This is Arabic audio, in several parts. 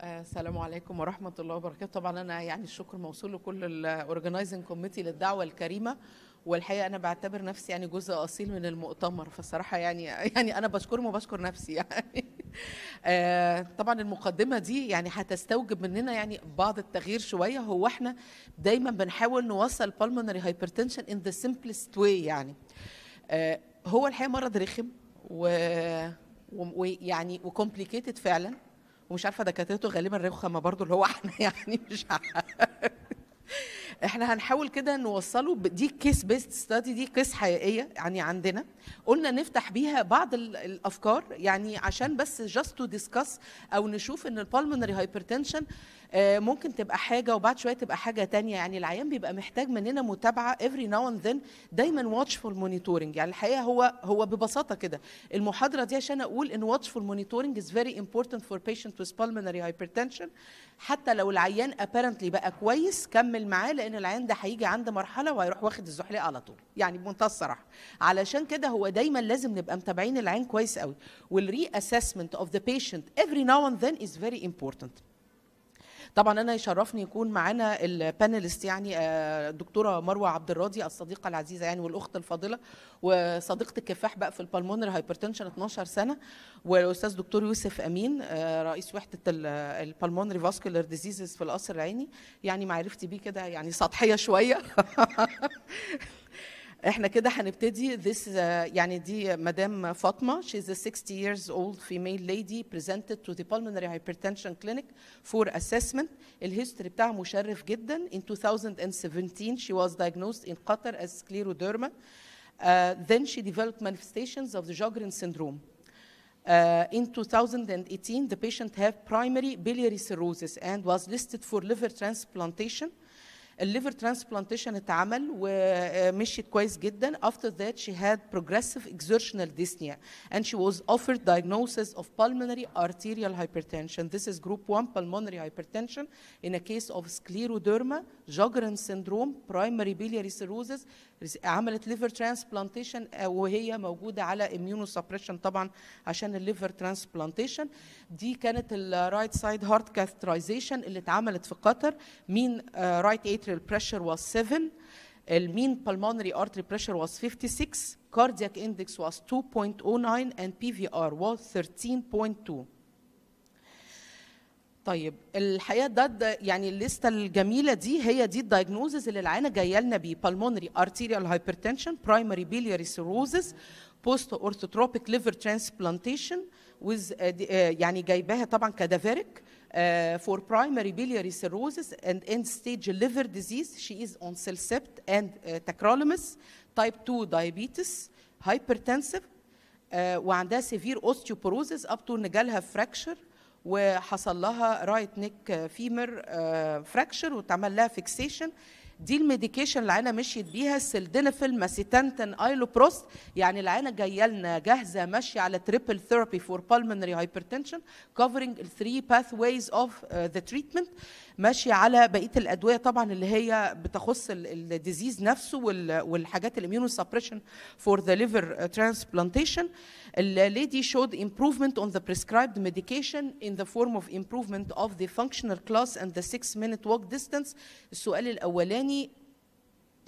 آه، السلام عليكم ورحمه الله وبركاته طبعا انا يعني الشكر موصول لكل الاورجنايزنج كوميتي للدعوه الكريمه والحقيقه انا بعتبر نفسي يعني جزء اصيل من المؤتمر فالصراحه يعني يعني انا بشكرهم وبشكر نفسي يعني آه، طبعا المقدمه دي يعني هتستوجب مننا يعني بعض التغيير شويه هو احنا دايما بنحاول نوصل pulmonary hypertension in the simplest way يعني آه، هو الحقيقه مرض رخم و ويعني وكومبليكيتد فعلا ومش عارفه دكاترته غالبا رخمه برضو اللي هو احنا يعني مش عارف احنا هنحاول كده نوصله دي كيس بيست ستادي دي كيس حقيقيه يعني عندنا قلنا نفتح بيها بعض الافكار يعني عشان بس جاست تو ديسكاس او نشوف ان البالمونري آه، هايبرتنشن ممكن تبقى حاجه وبعد شويه تبقى حاجه تانية يعني العيان بيبقى محتاج مننا متابعه افري ناو اند ذن دايما واتش فور مونيتورنج يعني الحقيقه هو هو ببساطه كده المحاضره دي عشان اقول ان واتش فور مونيتورنج از فيري امبورتنت فور بيشنت with pulmonary هايبرتنشن حتى لو العيان ابيرنتلي بقى كويس كمل معاه لان العيان ده هيجي عند مرحله وهيروح واخد الزحليقه على طول يعني بمنتهى الصراحه علشان كده هو دايما لازم نبقى متابعين العين كويس قوي والري اسسمنت اوف ذا بيشنت افري ناو اند ذن از فيري امبورتنت طبعا انا يشرفني يكون معانا البانلست يعني الدكتوره آه، مروه عبد الراضي الصديقه العزيزه يعني والاخت الفاضله وصديقه الكفاح بقى في البالمونري هايبرتنشن 12 سنه والاستاذ دكتور يوسف امين آه، رئيس وحده البلمونري فاسكولار ديزيزز في القصر العيني يعني معرفتي بيه كده يعني سطحيه شويه احنا كده هنبتدي this uh, يعني دي مدام فاطمه she is a 60 years old female lady presented to the pulmonary hypertension clinic for assessment الهيستوري بتاعها مشرف جدا in 2017 she was diagnosed in Qatar as scleroderma uh, then she developed manifestations of the Sjogren syndrome Uh, in 2018, the patient had primary biliary cirrhosis and was listed for liver transplantation. الليفر ترانسبلانتيشن اتعمل ومشيت كويس جدا after that she had progressive exertional dyspnea and she was offered diagnosis of pulmonary arterial hypertension this is group 1 pulmonary hypertension in a case of scleroderma Sjogren syndrome primary biliary cirrhosis عملت liver transplantation وهي موجودة على immunosuppression طبعا عشان الليفر transplantation دي كانت الرايت سايد هارت كاثترايزيشن اللي اتعملت في قطر مين رايت ايت arterial pressure was 7 المين pulmonary artery pressure was 56 cardiac index was 2.09 and PVR was 13.2 طيب الحقيقه ده, ده يعني الليسته الجميله دي هي دي الدايجنوزز اللي العينه جايه لنا بيه pulmonary arterial hypertension primary biliary cirrhosis post orthotropic liver transplantation with uh, uh, يعني جايباها طبعا كدافيريك Uh, for primary biliary cirrhosis and end-stage liver disease. She is on Cellcept and uh, tacrolimus, type 2 diabetes, hypertensive, uh, وعندها severe osteoporosis up to ان جالها fracture وحصل لها neck femur فيمر fracture واتعمل لها fixation. دي الميديكيشن اللي العينه مشيت بيها السلدينفيل ماسيتانتن ايلوبروست يعني العينه جايه لنا جاهزه ماشيه على تريبل ثيرابي فور بالمنري هايبرتنشن كفرنج الثري ويز اوف ذا تريتمنت ماشي على بقيه الادويه طبعا اللي هي بتخص الديزيز نفسه والحاجات الاميونو سبريشن فور ذا ليفر ترانسبلانتيشن الليدي شود امبروفمنت اون ذا بريسكرايبد ميديكيشن ان ذا فورم اوف امبروفمنت اوف ذا فانكشنال كلاس اند ذا 6 مينيت ووك ديستانس السؤال الاولاني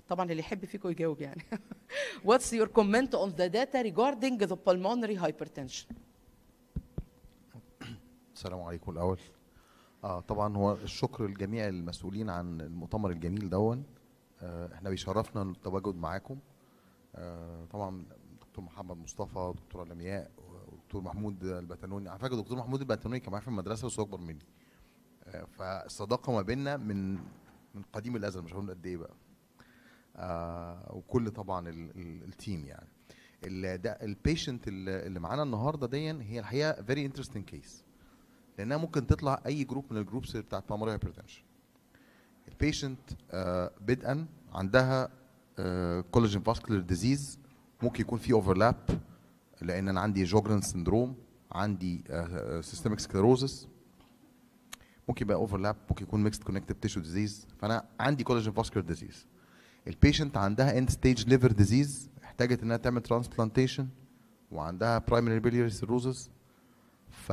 طبعا اللي يحب فيكم يجاوب يعني واتس يور كومنت اون ذا داتا ريجاردنج ذا pulmonary هايبرتنشن السلام عليكم الاول اه طبعا هو الشكر لجميع المسؤولين عن المؤتمر الجميل دون آه احنا بيشرفنا التواجد معاكم آه طبعا دكتور محمد مصطفى دكتوره لمياء دكتور محمود البتنوني على فكره دكتور محمود البتنوني كان معايا في المدرسه بس هو اكبر مني آه فالصداقه ما بيننا من من قديم الازل مش هقول قد ايه بقى آه وكل طبعا التيم يعني ده البيشنت اللي معانا النهارده دي هي الحقيقه فيري انترستنج كيس لانها ممكن تطلع اي جروب من الجروبس بتاعت بامري هايبرتنشن البيشنت بدءا عندها كولاجين فاسكولار ديزيز ممكن يكون في اوفرلاب لان انا عندي جوجرن سندروم عندي سيستميك آه، سكلروزس آه، ممكن يبقى اوفرلاب ممكن يكون ميكست كونكتيف تيشو ديزيز فانا عندي كولاجين فاسكولار ديزيز البيشنت عندها اند ستيج ليفر ديزيز احتاجت انها تعمل ترانسبلانتيشن وعندها برايمري بيليري سيروزس ف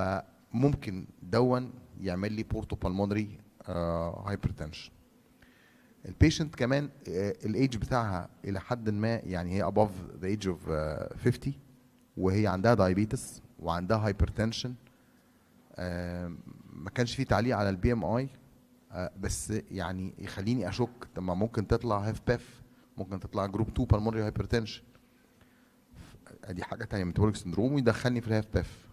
ممكن دون يعمل لي بورتو بالمونري هايبرتنشن آه، البيشنت كمان آه، الايج بتاعها الى حد ما يعني هي اباف ذا ايج اوف 50 وهي عندها دايابيتس وعندها هايبرتنشن آه، ما كانش في تعليق على البي ام اي بس يعني يخليني اشك طب ما ممكن تطلع هاف باف ممكن تطلع جروب 2 بالمونري هايبرتنشن دي حاجه ثانيه ميتابوليك سندروم ويدخلني في الهاف باف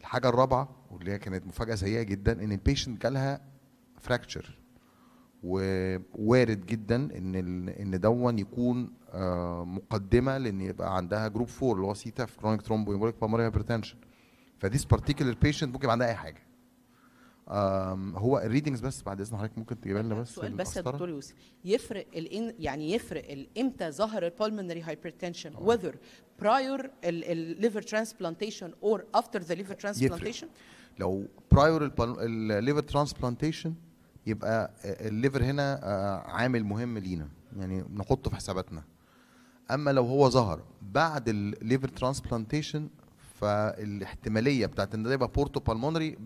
الحاجه الرابعه واللي هي كانت مفاجاه سيئه جدا ان البيشنت جالها فراكتشر ووارد جدا ان ان دون يكون آه، مقدمه لان يبقى عندها جروب 4 اللي هو سيتا في كرونيك ترومبو امبوليك بامريا هايبرتنشن فديس بارتيكولار بيشنت ممكن يبقى عندها اي حاجه هو الريدنجز بس بعد اذن حضرتك ممكن تجيب لنا بس سؤال بس يا دكتور يوسف يفرق الان يعني يفرق امتى ظهر البولمونري هايبرتنشن وذر برايور الليفر ترانسبلانتيشن اور افتر ذا ليفر ترانسبلانتيشن لو برايور الليفر ترانسبلانتيشن يبقى الليفر هنا آه، عامل مهم لينا يعني نحطه في حساباتنا اما لو هو ظهر بعد الليفر ترانسبلانتيشن فالاحتماليه بتاعت ان ده يبقى بورتو بالمونري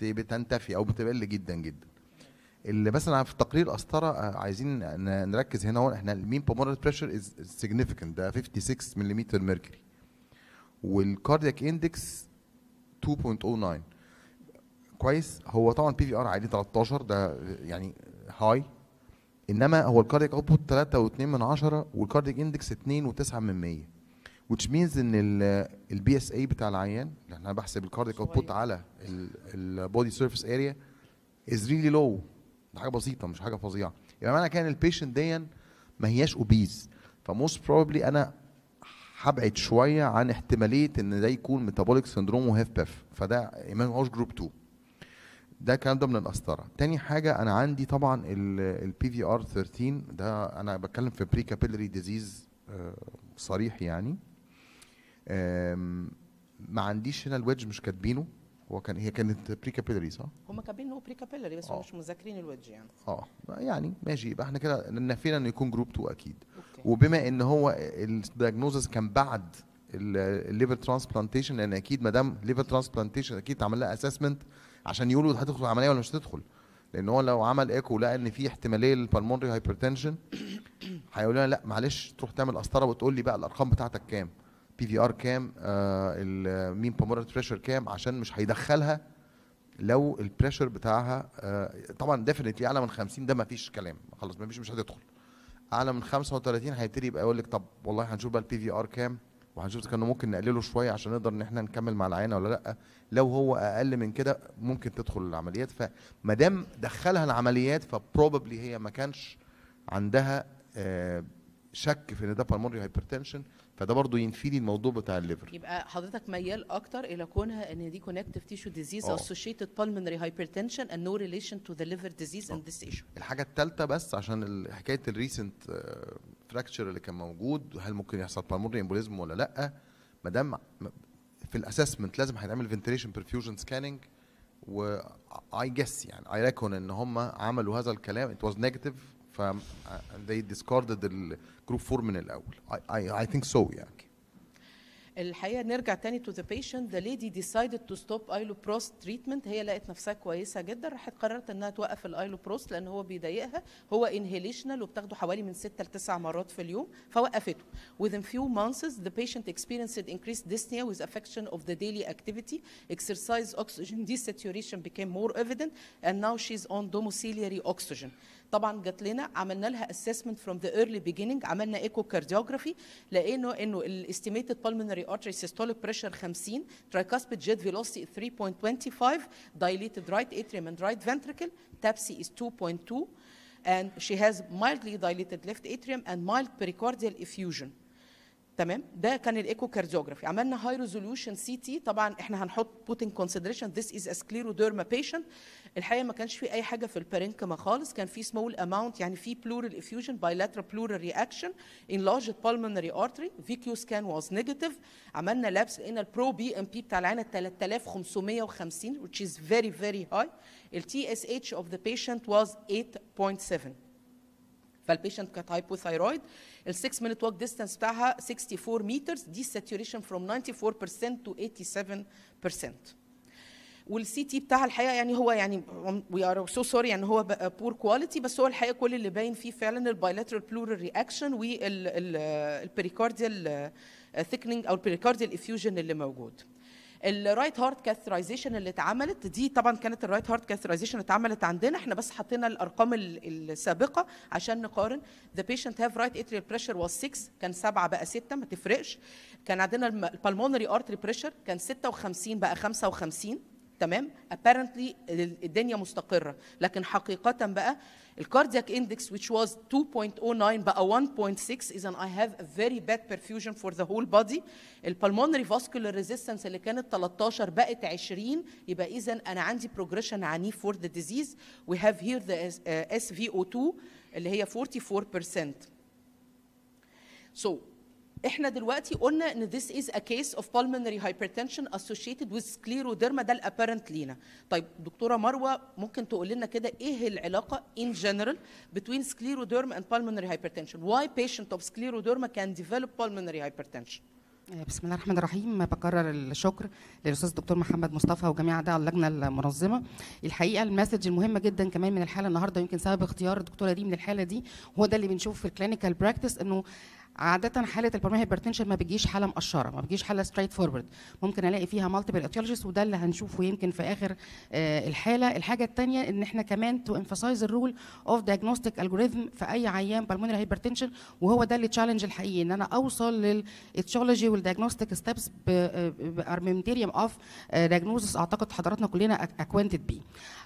بتنتفي او بتقل جدا جدا اللي مثلا في تقرير أسطرة آه، عايزين نركز هنا هو احنا المين بالمونري بريشر از سيجنيفيكانت ده 56 ملم ميركوري والكاردياك اندكس 2.09 كويس هو طبعا بي في ار عادي 13 ده يعني هاي انما هو الكاردياك اوتبوت 3.2 والكاردياك اندكس 2.9 من 100 which means ان البي اس اي بتاع العيان اللي يعني انا بحسب الكارديك اوتبوت على البودي سيرفيس اريا از ريلي لو ده حاجه بسيطه مش حاجه فظيعه يبقى يعني معنى كان البيشنت دي ما هياش اوبيز فموست بروبلي انا هبعد شويه عن احتماليه ان ده يكون ميتابوليك سندروم وهيف باف فده ايمان اوش جروب 2 ده الكلام ده من القسطره تاني حاجه انا عندي طبعا البي في ار 13 ده انا بتكلم في بري كابيلري ديزيز صريح يعني ما عنديش هنا الويدج مش كاتبينه هو كان هي كانت بري كابيلري صح؟ هم كاتبين هو بري كابيلري بس آه. مش مذاكرين الويدج يعني اه يعني ماشي يبقى احنا كده نفينا انه يكون جروب 2 اكيد أوكي. وبما ان هو الدياجنوزز كان بعد الليفر ترانسبلانتيشن لان اكيد ما دام ليفر ترانسبلانتيشن اكيد اتعمل لها اسسمنت عشان يقولوا هتدخل العمليه ولا مش هتدخل لان هو لو عمل ايكو ولقى ان في احتماليه للبلمونري هايبرتنشن هيقولوا لنا لا معلش تروح تعمل قسطره وتقول لي بقى الارقام بتاعتك كام بي في ار كام المين بومولار بريشر كام عشان مش هيدخلها لو البريشر بتاعها آه، طبعا ديفينتلي اعلى من 50 ده ما فيش كلام خلاص ما فيش مش هتدخل اعلى من 35 هيبتدي يبقى يقول لك طب والله هنشوف بقى البي في ار كام وهنشوف كان ممكن نقلله شويه عشان نقدر ان احنا نكمل مع العينه ولا لا لو هو اقل من كده ممكن تدخل العمليات فما دام دخلها العمليات فبروبلي هي ما كانش عندها آه، شك في ان ده بالمونري هايبرتنشن فده برضو ينفي لي الموضوع بتاع الليفر يبقى حضرتك ميال اكتر الى كونها ان دي كونكتيف تيشو ديزيز اسوشيتد بالمنري هايبرتنشن اند نو ريليشن تو ذا ليفر ديزيز ان ذس ايشو الحاجه الثالثه بس عشان حكايه الريسنت فراكتشر آه، اللي كان موجود هل ممكن يحصل بالمنري امبوليزم ولا لا ما دام في الاسسمنت لازم هيتعمل فنتريشن برفيوجن سكاننج و اي جس يعني اي ريكون ان هم عملوا هذا الكلام ات واز نيجاتيف ف they discarded group 4 من الاول I, I, I think so يعني الحقيقه نرجع تاني تو ذا بيشنت ذا ليدي ديسايدد تو ستوب بروست تريتمنت هي لقت نفسها كويسه جدا راحت قررت انها توقف بروست لان هو بيضايقها هو انهيليشنال وبتاخده حوالي من 6 ل 9 مرات في اليوم فوقفته within few months the patient experienced increased dyspnea with affection of the daily activity exercise oxygen desaturation became more evident and now she's on domiciliary oxygen طبعا جات لنا عملنا assessment from the early beginning عملنا ايكو كارديوجرافي لقينا انه الاستيميتد pulmonary artery systolic pressure 50 tricuspid jet velocity 3.25 dilated right atrium and right ventricle tapsy is 2.2 and she has mildly dilated left atrium and mild pericardial effusion تمام ده كان الايكو كارديوجرافي عملنا هاي ريزولوشن سي تي طبعا احنا هنحط بوتين كونسيدريشن ذس از ديرما بيشنت الحقيقه ما كانش في اي حاجه في البارينكما خالص كان في سمول اماونت يعني في بلورال افيوجن بايلاترال بلورال رياكشن ان لارج بالمونري ارتري في كيو سكان واز نيجاتيف عملنا لابس لقينا البرو بي ام بي بتاع العين 3550 which is very very high تي اس اتش اوف ذا بيشنت واز 8.7 فالبيشنت كانت هايبوثايرويد ال 6 minute walk distance بتاعها 64 متر دي saturation from 94% to 87% والسي تي بتاعها الحقيقه يعني هو يعني وي ار سو سوري يعني هو بور كواليتي بس هو الحقيقه كل اللي باين فيه فعلا البايلاترال بلورال رياكشن والبريكارديال thickening او البريكارديال افيوجن اللي موجود الرايت هارت كاثرايزيشن اللي اتعملت دي طبعا كانت الرايت هارت كاثرايزيشن اتعملت عندنا احنا بس حطينا الارقام السابقه عشان نقارن ذا بيشنت هاف رايت اتريال بريشر واز 6 كان 7 بقى 6 ما تفرقش كان عندنا البلمونري ارتري بريشر كان 56 بقى 55 تمام ابارنتلي الدنيا مستقره لكن حقيقه بقى The cardiac index, which was 2.09, but 1.6 is an I have a very bad perfusion for the whole body. The pulmonary vascular resistance اللي كانت 13 بقت 20 يبقى إذا أنا عندي progression عنيف for the disease. We have here the SVO2 اللي هي 44%. So احنا دلوقتي قلنا ان this is a case of pulmonary hypertension associated with scleroderma ده الابيرنت لينا طيب دكتوره مروه ممكن تقول لنا كده ايه العلاقه in general between scleroderma and pulmonary hypertension why patient of scleroderma can develop pulmonary hypertension آه، بسم الله الرحمن الرحيم بكرر الشكر للاستاذ الدكتور محمد مصطفى وجميع اعضاء اللجنه المنظمه الحقيقه المسج المهمه جدا كمان من الحاله النهارده يمكن سبب اختيار الدكتوره دي من الحاله دي هو ده اللي بنشوفه في الكلينيكال براكتس انه عاده حاله البرمي هايبرتنشن ما بتجيش حاله مقشره ما بتجيش حاله ستريت فورورد ممكن الاقي فيها مالتيبل اتيولوجيز وده اللي هنشوفه يمكن في اخر آه الحاله الحاجه الثانيه ان احنا كمان تو امفاسايز الرول اوف دايجنوستيك الجوريزم في اي عيان بالمونري هايبرتنشن وهو ده اللي تشالنج الحقيقي ان انا اوصل للاتيولوجي والدايجنوستيك ستيبس بارمنتيريوم اوف دايجنوزس اعتقد حضراتنا كلنا اكوانتد بيه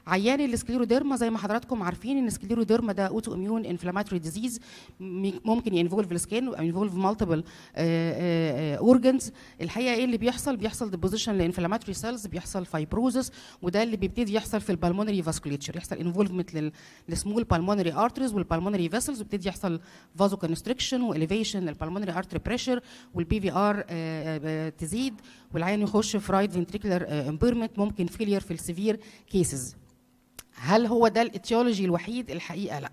عيان السكليروديرما زي ما حضراتكم عارفين ان السكليروديرما ده اوتو اميون انفلاماتوري ديزيز ممكن ينفولف السكين انفولف مالتيبل اورجنز الحقيقه ايه اللي بيحصل بيحصل ديبوزيشن لانفلاماتوري سيلز بيحصل فايبروزس وده اللي بيبتدي يحصل في البالمونري فاسكوليتشر يحصل انفولفمنت للسمول بالمونري ارتريز والبالمونري فيسلز وبتدي يحصل فازو كونستريكشن واليفيشن للبالمونري ارتري بريشر والبي في ار تزيد والعيان يخش في رايت فنتريكولار امبيرمنت ممكن فيلير في السيفير كيسز هل هو ده الاتيولوجي الوحيد الحقيقه لا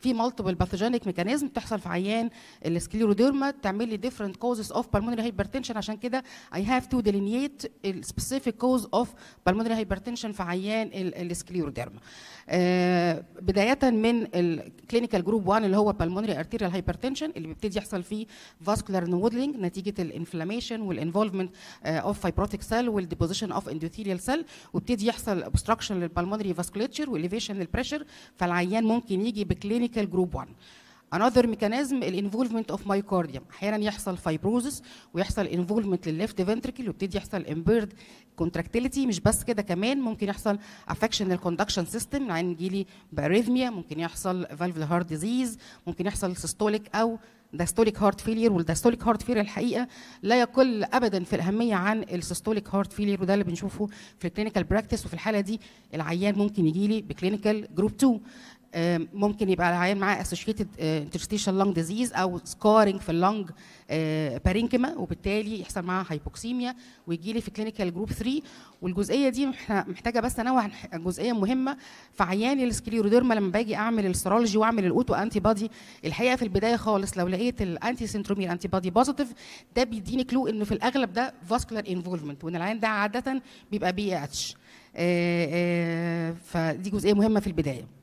في مالتيبل باثوجينيك ميكانيزم بتحصل في عيان السكليروديرما تعمل لي ديفرنت كوزز اوف بالمونري هايبرتنشن عشان كده اي هاف تو ديلينيت السبيسيفيك كوز اوف بالمونري هايبرتنشن في عيان السكليروديرما آه، بدايه من الكلينيكال جروب 1 اللي هو بالمونري ارتيريال هايبرتنشن اللي بيبتدي يحصل فيه فاسكولار نودلينج نتيجه الانفلاميشن والانفولفمنت اوف فايبروتيك سيل والديبوزيشن اوف اندوثيريال سيل ويبتدي يحصل اوبستراكشن للبالمونري فاسكوليتشر والليفيشن للبريشر فالعيان ممكن يجي بكلينيك chemical group 1 another mechanism الانفولفمنت اوف مايكارديوم احيانا يحصل فايبروزس ويحصل انفولفمنت للليفت فنتركل ويبتدي يحصل امبيرد كونتراكتيليتي مش بس كده كمان ممكن يحصل افكشنال كوندكشن سيستم يعني يجيلي باريثميا ممكن يحصل فالفل هارت ديزيز ممكن يحصل سيستوليك او داستوليك هارت فيلير والداستوليك هارت فيلير الحقيقه لا يقل ابدا في الاهميه عن السيستوليك هارت فيلير وده اللي بنشوفه في الكلينيكال براكتس وفي الحاله دي العيان ممكن يجي لي بكلينيكال جروب 2 ممكن يبقى العيان معاه اسوشيتد انترستيشال لانج ديزيز او سكارنج في اللانج آه، بارينكما وبالتالي يحصل معاه هايبوكسيميا ويجي لي في كلينيكال جروب 3 والجزئيه دي احنا محتاجه بس انوه عن جزئيه مهمه في عيان السكليروديرما لما باجي اعمل السيرولوجي واعمل الاوتو انتي بادي الحقيقه في البدايه خالص لو لقيت الانتي سنترومير انتي بادي بوزيتيف ده بيديني كلو انه في الاغلب ده فاسكولار انفولفمنت وان العيان ده عاده بيبقى بي اتش آه، آه، فدي جزئيه مهمه في البدايه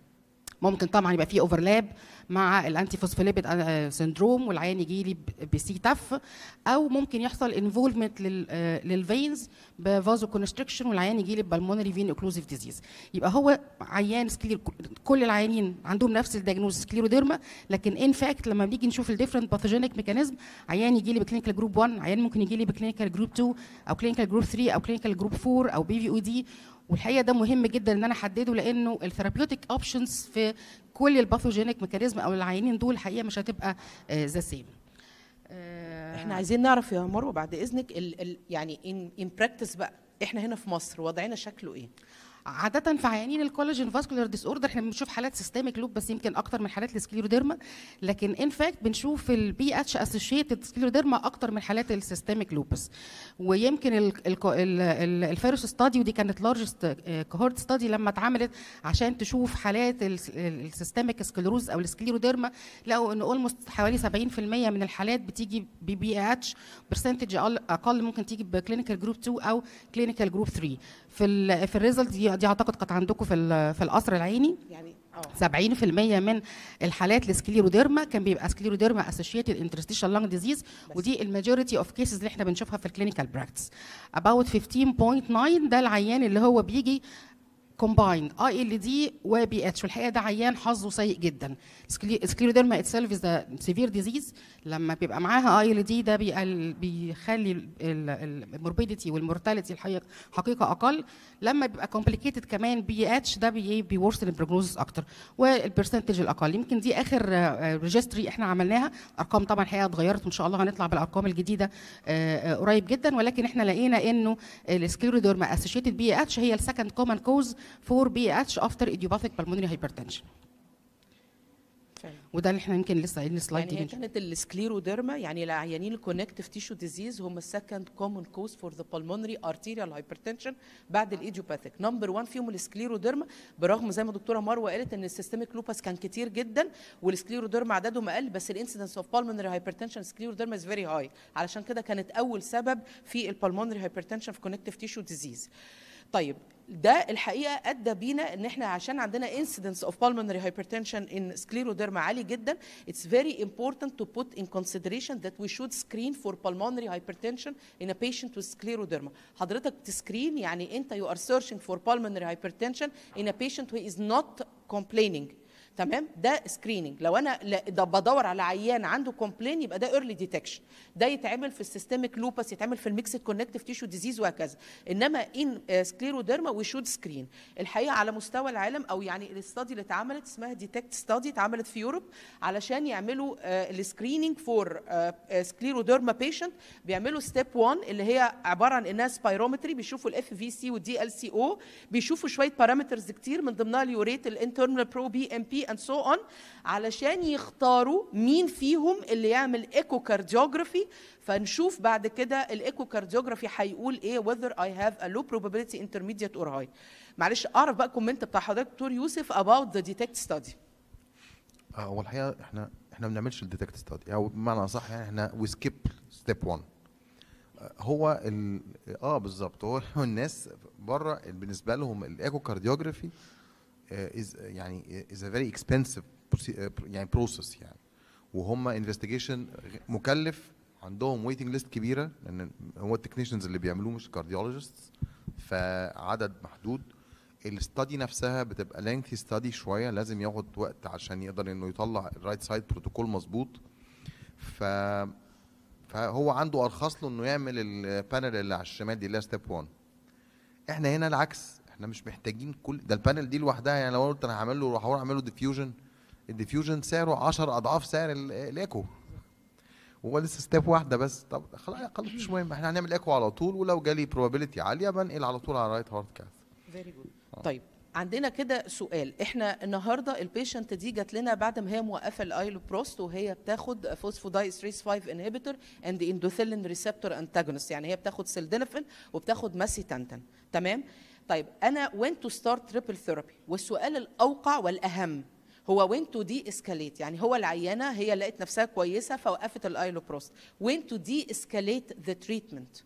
ممكن طبعا يبقى في اوفرلاب مع الانتي فوسفوليبيد سندروم آه، والعيان يجي لي بسي تف او ممكن يحصل انفولفمنت للفينز بفازو كونستريكشن والعيان يجي لي بالمونري فين اوكلوزيف ديزيز يبقى هو عيان سكلير كل العيانين عندهم نفس الدياجنوز سكليروديرما لكن ان فاكت لما بنيجي نشوف الديفرنت باثوجينيك ميكانيزم عيان يجي لي بكلينيكال جروب 1 عيان ممكن يجي لي بكلينيكال جروب 2 او كلينيكال جروب 3 او كلينيكال جروب 4 او بي في او دي والحقيقه ده مهم جدا ان انا احدده لانه الثيرابيوتيك اوبشنز في كل الباثوجينيك ميكانيزم او العينين دول الحقيقه مش هتبقى ذا آه، سيم آه، احنا عايزين نعرف يا مروه بعد اذنك الـ الـ يعني ان براكتس بقى احنا هنا في مصر وضعنا شكله ايه عاده في عيانين الكولاجين فاسكولار ديس اوردر احنا بنشوف حالات سيستميك لوب بس يمكن اكتر من حالات السكليروديرما لكن ان فاكت بنشوف البي اتش اسوشيتد سكليروديرما اكتر من حالات السيستميك لوبس ويمكن الفيروس ستادي ودي كانت لارجست كهورت ستادي لما اتعملت عشان تشوف حالات السيستميك سكليروز او السكليروديرما لقوا ان اولموست حوالي 70% من الحالات بتيجي ببي اتش برسنتج اقل ممكن تيجي بكلينيكال جروب 2 او كلينيكال جروب 3 في الـ في الريزلت دي اعتقد قد عندكم في في القصر العيني يعني أوه. 70% من الحالات السكليروديرما كان بيبقى سكليروديرما اسوشيتد انترستيشال لانج ديزيز ودي الماجوريتي اوف كيسز اللي احنا بنشوفها في الكلينيكال براكتس اباوت 15.9 ده العيان اللي هو بيجي كومبايند اي ال دي وبي اتش والحقيقه ده عيان حظه سيء جدا سكليروديرما اتسلف از سيفير ديزيز لما بيبقى معاها آه، اي ال دي ده بيخلي الموربيديتي والمورتاليتي الحقيقه حقيقه اقل لما بيبقى كومبليكيتد كمان بي اتش ده بيورسن البروجنوزس إيه؟ اكتر والبرسنتج الاقل يمكن دي اخر ريجستري آه، احنا عملناها ارقام طبعا الحقيقه اتغيرت وان شاء الله هنطلع بالارقام الجديده آه، قريب جدا ولكن احنا لقينا انه السكليروديرما اسوشيتد بي اتش هي السكند كومن كوز for بي after idiopathic pulmonary hypertension هايبرتنشن وده اللي احنا يمكن لسه قايلين السلايد يعني هي كانت السكليروديرما يعني العيانين الكونكتيف تيشو ديزيز هم السكند كومن كوز فور ذا بالمونري ارتيريال هايبرتنشن بعد الايديوباثيك نمبر 1 فيهم السكليروديرما برغم زي ما دكتوره مروه قالت ان السيستميك لوباس كان كتير جدا والسكليروديرما عددهم اقل بس الانسيدنس اوف بالمونري هايبرتنشن سكليروديرما از فيري هاي علشان كده كانت اول سبب في البالمونري هايبرتنشن في كونكتيف تيشو ديزيز طيب ده الحقيقه ادى بينا ان احنا عشان عندنا incidence of pulmonary hypertension in scleroderma عالي جدا it's very important to put in consideration that we should screen for pulmonary hypertension in a patient with scleroderma حضرتك تسكرين يعني انت you are searching for pulmonary hypertension in a patient who is not complaining تمام ده سكريننج لو انا ده بدور على عيان عنده كومبلين يبقى ده ايرلي ديتكشن ده يتعمل في السيستميك لوبس يتعمل في الميكس كونكتيف تيشو ديزيز وهكذا انما ان سكليروديرما وي شود سكرين الحقيقه على مستوى العالم او يعني الاستادي اللي اتعملت اسمها ديتكت ستادي اتعملت في يوروب علشان يعملوا السكريننج فور سكليروديرما بيشنت بيعملوا ستيب 1 اللي هي عباره عن انها سبايرومتري بيشوفوا الاف في سي والدي ال سي او بيشوفوا شويه بارامترز كتير من ضمنها اليوريت الانترنال برو بي ام بي and so on علشان يختاروا مين فيهم اللي يعمل ايكو كارديوجرافي فنشوف بعد كده الايكو كارديوجرافي هيقول ايه whether I have a low probability intermediate or high معلش اعرف بقى الكومنت بتاع حضرتك دكتور يوسف about the detect study آه، هو الحقيقه احنا احنا ما بنعملش الديتكت ستادي او بمعنى اصح يعني احنا وي سكيب ستيب 1 هو اه بالظبط هو الناس بره بالنسبه لهم الايكو كارديوجرافي از آه، آه، يعني از ا فيري اكسبنسيف يعني بروسيس يعني وهم انفستيجيشن مكلف عندهم ويتنج ليست كبيره لان هو التكنيشنز اللي بيعملوه مش كارديولوجيست فعدد محدود الاستادي نفسها بتبقى لينثي ستادي شويه لازم ياخد وقت عشان يقدر انه يطلع الرايت سايد بروتوكول مظبوط ف فهو عنده ارخص له انه يعمل البانل اللي على الشمال دي اللي هي ستيب 1 احنا هنا العكس احنا مش محتاجين كل ده البانل دي لوحدها يعني لو قلت انا هعمل له هروح اعمل له ديفيوجن الديفيوجن سعره 10 اضعاف سعر الايكو وهو لسه ستيب واحده بس طب خلاص خلاص مش مهم احنا هنعمل ايكو على طول ولو جالي بروبابيلتي عاليه بنقل على طول على رايت هارت كاث فيري جود طيب عندنا كده سؤال احنا النهارده البيشنت دي جات لنا بعد ما هي موقفه الايلو بروست وهي بتاخد فوسفودايستريس 5 انهبيتور اند اندوثيلين ريسبتور انتاجونست يعني هي بتاخد سيلدينفين وبتاخد ماسيتانتن تمام طيب انا وين تو ستارت تريبل ثيرابي والسؤال الاوقع والاهم هو وين تو دي اسكاليت يعني هو العيانه هي لقت نفسها كويسه فوقفت الايلوبروست وين تو دي اسكاليت ذا تريتمنت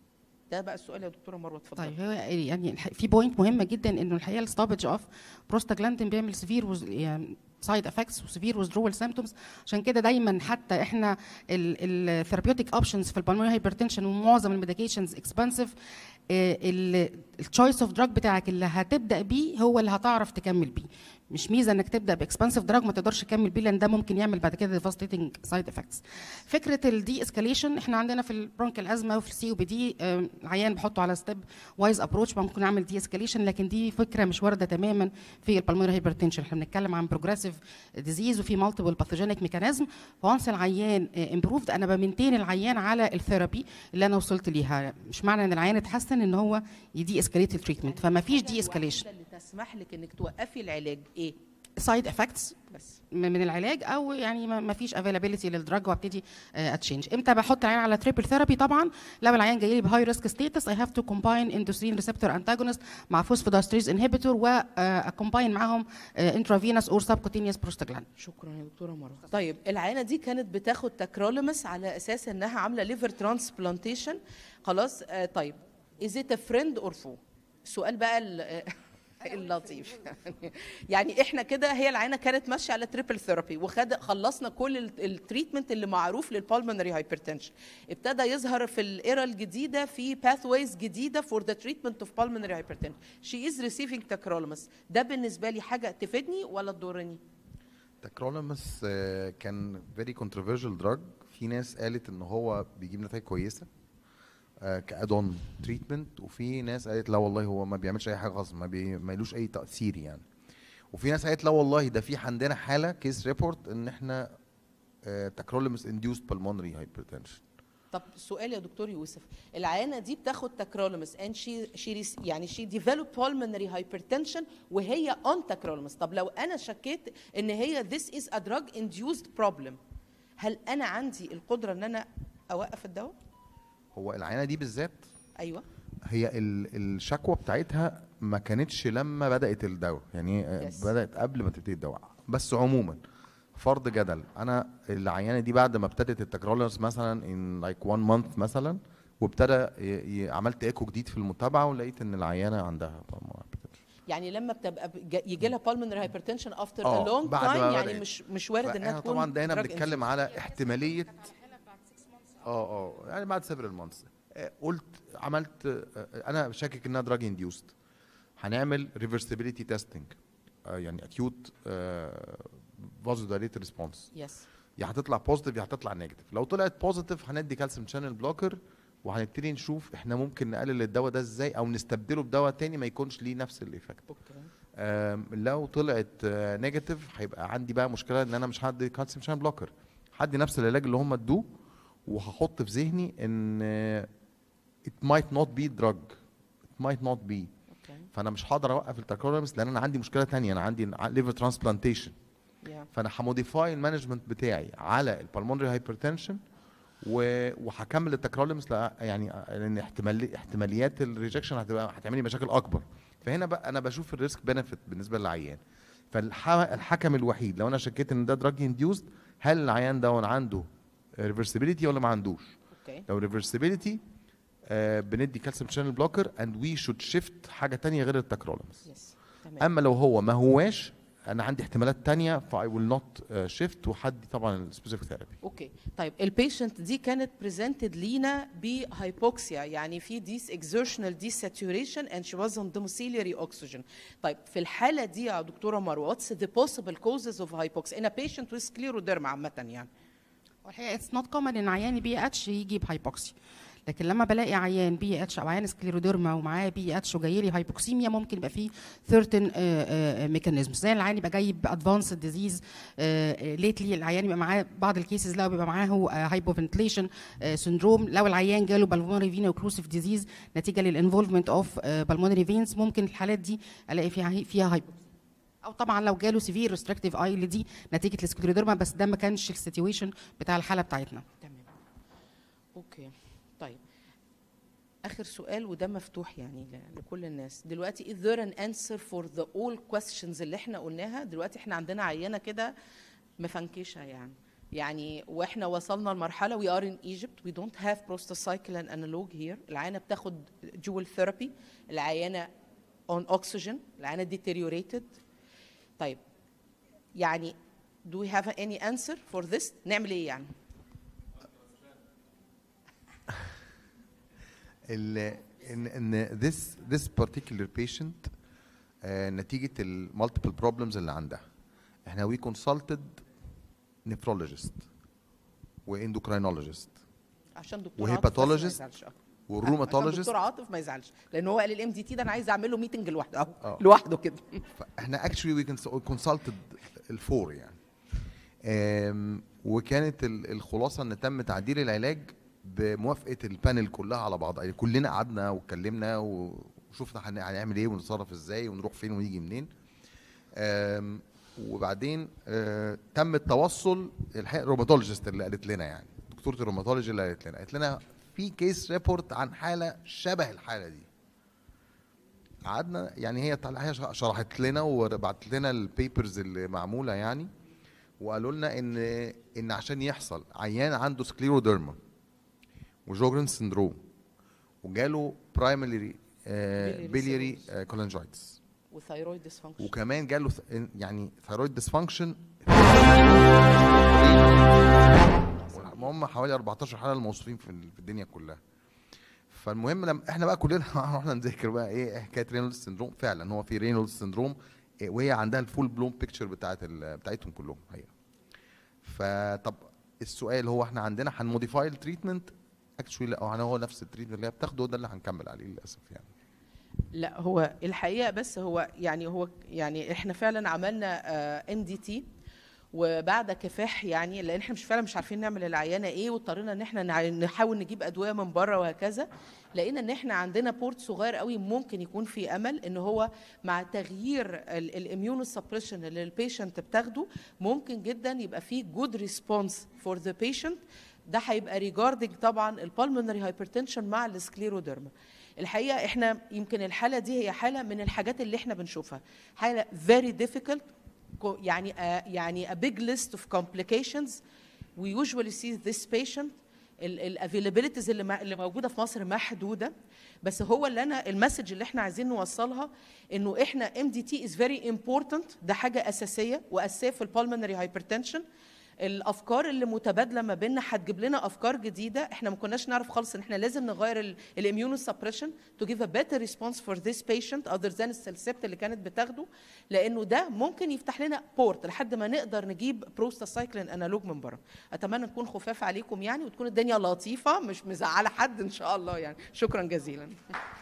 ده بقى السؤال يا دكتوره مروه اتفضلي طيب هو يعني في بوينت مهمه جدا انه الحقيقه الستوبج اوف بروستاجلاندين بيعمل سفير يعني سايد افكتس وسيفير وذرول سيمتومز عشان كده دايما حتى احنا الثيرابيوتيك اوبشنز في البلمونري هايبرتنشن ومعظم الميديكيشنز اكسبنسيف التشويس اوف دراج بتاعك اللي هتبدا بيه هو اللي هتعرف تكمل بيه مش ميزه انك تبدا باكسبانسيف دراج ما تقدرش تكمل بيه لان ده ممكن يعمل بعد كده ديفاستيتنج سايد افكتس فكره الدي اسكاليشن احنا عندنا في البرونك الازمة وفي السي او بي دي العيان بحطه على ستيب وايز ابروتش ممكن اعمل دي اسكاليشن لكن دي فكره مش وارده تماما في البلمونري هايبرتنشن احنا بنتكلم عن بروجريسيف ديزيز وفي مالتيبل باثوجينيك ميكانيزم وانس العيان امبروفد آه، انا بمنتين العيان على الثيرابي اللي انا وصلت ليها مش معنى ان العيان اتحسن ان هو يدي اسكاليت التريتمنت فما فيش دي اسكاليشن اسمح لك انك توقفي العلاج ايه سايد افكتس بس من العلاج او يعني ما فيش افيلابيلتي للدراج وابتدي آه، اتشينج امتى بحط العين على تريبل ثيرابي طبعا لو العيان جاي لي بهاي ريسك ستيتس اي هاف تو كومباين اندوسترين ريسبتور انتاجونست مع فوسفوداستريز انهبيتور واكومباين معاهم انترافينس اور سبكوتينيوس بروستاجلاند شكرا يا دكتوره مروه طيب العيانه دي كانت بتاخد تكرولمس على اساس انها عامله ليفر ترانسبلانتيشن خلاص آه، طيب از ات فريند اور فو السؤال بقى اللطيف يعني, يعني احنا كده هي العينه كانت ماشيه على تريبل ثيرابي وخد خلصنا كل التريتمنت اللي معروف للبالمنري هايبرتنشن ابتدى يظهر في الايرا الجديده في باثويز جديده فور ذا تريتمنت اوف بالمنري هايبرتنشن شي از ريسيفينج تاكرولمس ده بالنسبه لي حاجه تفيدني ولا تضرني تاكرولمس آه، كان فيري كونتروفيرجل دراج في ناس قالت ان هو بيجيب نتائج كويسه آه، كادون تريتمنت وفي ناس قالت لا والله هو ما بيعملش اي حاجه غصب ما بيعملوش اي تاثير يعني وفي ناس قالت لا والله ده في عندنا حاله كيس ريبورت ان احنا تاكرولمس انديوست بالمونري هايبرتنشن طب سؤال يا دكتور يوسف العيانه دي بتاخد تاكرولمس ان شي شي يعني شي ديفلوب pulmonary هايبرتنشن وهي اون تاكرولمس طب لو انا شكيت ان هي ذس از ا دراج انديوست بروبلم هل انا عندي القدره ان انا اوقف الدواء هو العينه دي بالذات ايوه هي الشكوى بتاعتها ما كانتش لما بدات الدواء يعني yes. بدات قبل ما تبتدي الدواء بس عموما فرض جدل انا العيانه دي بعد ما ابتدت التكرارز مثلا ان لايك 1 مانث مثلا وابتدى عملت ايكو جديد في المتابعه ولقيت ان العيانه عندها يعني لما بتبقى يجي لها بالمنر هايبرتنشن افتر ا لونج تايم يعني مش مش وارد انها تكون طبعا ده هنا بنتكلم على احتماليه اه اه يعني بعد سيفرال آه، مانثس قلت عملت آه، آه، انا شاكك انها دراج انديوست هنعمل ريفرسبيليتي تيستنج يعني اكيوت فازودايليت ريسبونس يس يا هتطلع بوزيتيف يا هتطلع نيجاتيف لو طلعت بوزيتيف هندي كالسيوم شانل بلوكر وهنبتدي نشوف احنا ممكن نقلل الدواء ده ازاي او نستبدله بدواء تاني ما يكونش ليه نفس الايفكت لو طلعت نيجاتيف هيبقى عندي بقى مشكله ان انا مش هدي كالسيوم شانل بلوكر هدي نفس العلاج اللي هم ادوه وهحط في ذهني ان it might not be drug it might not be okay. فانا مش هقدر اوقف التاكرولمس لان انا عندي مشكله تانية انا عندي ليفر ترانسبلانتيشن yeah. فانا هموديفاي المانجمنت بتاعي على البلمونري هايبرتنشن وهكمل التاكرولمس يعني لان احتمال احتماليات الريجكشن هتبقى هتعمل لي مشاكل اكبر فهنا بقى انا بشوف الريسك بنفيت بالنسبه للعيان فالحكم الوحيد لو انا شكيت ان ده دراج انديوزد هل العيان ده عنده ريفرسيبيليتي ولا ما عندوش اوكي لو آه بندي كالسيوم شانل بلوكر اند وي شود شيفت حاجه تانية غير التاكرولمس يس تمام اما لو هو ما هواش انا عندي احتمالات تانية فاي ويل نوت شيفت وحدي طبعا السبيسيفيك ثيرابي اوكي طيب البيشنت دي كانت بريزنتد لينا بهايبوكسيا يعني في ديس اكزيرشنال دي ساتوريشن اند شي واز اون دوميسيليري اوكسجين طيب في الحاله دي يا دكتوره مروه واتس ذا بوسيبل كوزز اوف هايبوكسيا ان بيشنت ويز كليرو ديرما عامه يعني والحقيقه اتس نوت كومن ان عيان بي اتش يجيب هايبوكسيا لكن لما بلاقي عيان بي اتش او عيان سكليروديرما ومعاه بي اتش وجاي لي هايبوكسيميا ممكن يبقى فيه ثيرتن ميكانيزمز آه، آه، زي العيان يبقى جاي بادفانس ديزيز ليتلي العيان يبقى معاه بعض الكيسز لو بيبقى معاه هايبو فنتليشن سندروم لو العيان جاله بالمونري فين اوكلوسيف ديزيز نتيجه للانفولفمنت اوف بالمونري فينز ممكن الحالات دي الاقي فيها فيها هايبو او طبعا لو جاله سيفير ريستريكتيف اي دي نتيجه السكليروديرما بس ده ما كانش السيتويشن بتاع الحاله بتاعتنا تمام اوكي طيب اخر سؤال وده مفتوح يعني لكل الناس دلوقتي is there an answer for the all questions اللي احنا قلناها دلوقتي احنا عندنا عينه كده مفنكشه يعني يعني واحنا وصلنا لمرحله وي ار ان ايجيبت وي دونت هاف prostacyclin انالوج هير العينه بتاخد جول ثيرابي العينه اون اوكسجين العينه ديتيريوريتد طيب يعني do we have any answer for this نعمل ايه يعني ال ان ان this this particular patient uh, نتيجه المالتيبل بروبلمز اللي عندها احنا we consulted nephrologist واندوكراينولوجيست عشان دكتور وهيباتولوجيست والروماتولوجيست دكتور عاطف ما يزعلش لان هو قال الام دي تي ده انا عايز اعمل له ميتنج لوحده اهو آه. لوحده كده احنا اكشولي وي كونسلتد الفور يعني وكانت الخلاصه ان تم تعديل العلاج بموافقه البانل كلها على بعضها يعني كلنا قعدنا واتكلمنا وشفنا هنعمل ايه ونتصرف ازاي ونروح فين ونيجي منين وبعدين تم التوصل الحقيقه الروماتولوجيست اللي قالت لنا يعني دكتوره الروماتولوجي اللي قالت لنا قالت لنا في كيس ريبورت عن حاله شبه الحاله دي قعدنا يعني هي هي شرحت لنا وبعت لنا البيبرز اللي معموله يعني وقالوا لنا ان ان عشان يحصل عيان عنده سكليروديرما وجوجرن سندروم وجاله برايمري بيليري كولنجويتس وثايرويد ديسفانكشن وكمان جاله يعني ثايرويد ديسفانكشن هم حوالي 14 حلقه الموصوفين في الدنيا كلها فالمهم لما احنا بقى كلنا رحنا نذاكر بقى ايه حكايه رينولدز سندروم فعلا هو في رينولدز سندروم إيه وهي عندها الفول بلوم بيكتشر بتاعت بتاعتهم كلهم هي فطب السؤال هو احنا عندنا هنموديفاي التريتمنت اكشولي لا هو نفس التريتمنت اللي هي بتاخده ده اللي هنكمل عليه للاسف يعني لا هو الحقيقه بس هو يعني هو يعني احنا فعلا عملنا ام دي تي وبعد كفاح يعني لان احنا مش فعلا مش عارفين نعمل العيانه ايه واضطرينا ان احنا نحاول نجيب ادويه من بره وهكذا لقينا ان احنا عندنا بورت صغير قوي ممكن يكون في امل ان هو مع تغيير الاميون سبريشن اللي البيشنت بتاخده ممكن جدا يبقى فيه جود ريسبونس فور ذا بيشنت ده هيبقى ريجاردنج طبعا البالمونري هايبرتنشن مع السكليروديرما الحقيقه احنا يمكن الحاله دي هي حاله من الحاجات اللي احنا بنشوفها حاله فيري ديفيكلت يعني a, يعني a big list of complications we usually see this patient الافيلابيلتيز اللي اللي موجوده في مصر محدوده بس هو اللي انا المسج اللي احنا عايزين نوصلها انه احنا ام دي تي از فيري امبورتنت ده حاجه اساسيه واساسيه في pulmonary هايبرتنشن الافكار اللي متبادله ما بيننا هتجيب لنا افكار جديده احنا ما كناش نعرف خالص ان احنا لازم نغير الاميونو سبريشن تو جيف ا بيتر ريسبونس فور ذيس بيشنت اذر ذان السلسبت اللي كانت بتاخده لانه ده ممكن يفتح لنا بورت لحد ما نقدر نجيب بروستاسايكلين انالوج من بره اتمنى نكون خفاف عليكم يعني وتكون الدنيا لطيفه مش مزعله حد ان شاء الله يعني شكرا جزيلا